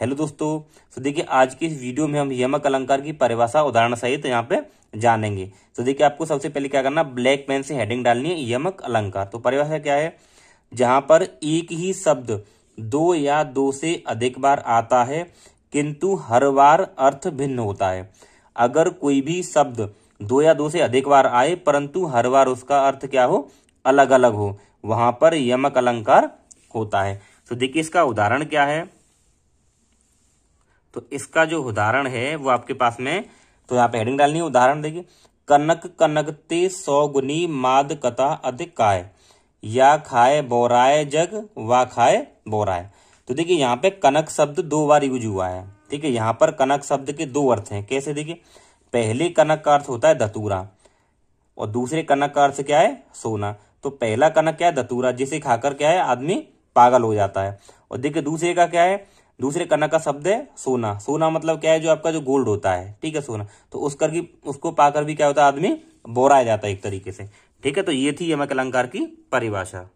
hello दोस्तों तो देखिए आज की इस वीडियो में हम यमक अलंकार की परिभाषा उदाहरण सहित तो यहाँ पे जानेंगे तो देखिए आपको सबसे पहले क्या करना ब्लैक पेन से हेडिंग डालनी है यमक अलंकार तो परिभाषा क्या है जहां पर एक ही शब्द दो या दो से अधिक बार आता है किंतु हर बार अर्थ भिन्न होता है अगर कोई भी शब्द दो या दो से अधिक बार आए परंतु हर बार उसका अर्थ क्या हो अलग अलग हो वहां पर यमक अलंकार होता है तो देखिए इसका उदाहरण क्या है तो इसका जो उदाहरण है वो आपके पास में तो यहाँ पे हेडिंग डालनी है उदाहरण देखिए कनक कनकते गुनी माद कथा अधिक काय या खाए बोराए जग वा खाए बोराए तो देखिए यहाँ पे कनक शब्द दो बार यूज हुआ है ठीक है यहाँ पर कनक शब्द के दो अर्थ हैं कैसे देखिए पहले कनक का अर्थ होता है दतूरा और दूसरे कनक का अर्थ क्या है सोना तो पहला कनक क्या है दतूरा जिसे खाकर क्या है आदमी पागल हो जाता है और देखिए दूसरे का क्या है दूसरे कनक का शब्द है सोना सोना मतलब क्या है जो आपका जो गोल्ड होता है ठीक है सोना तो उस कर की उसको पाकर भी क्या होता है आदमी बोराया जाता है एक तरीके से ठीक है तो ये थी यमक अलंकार की परिभाषा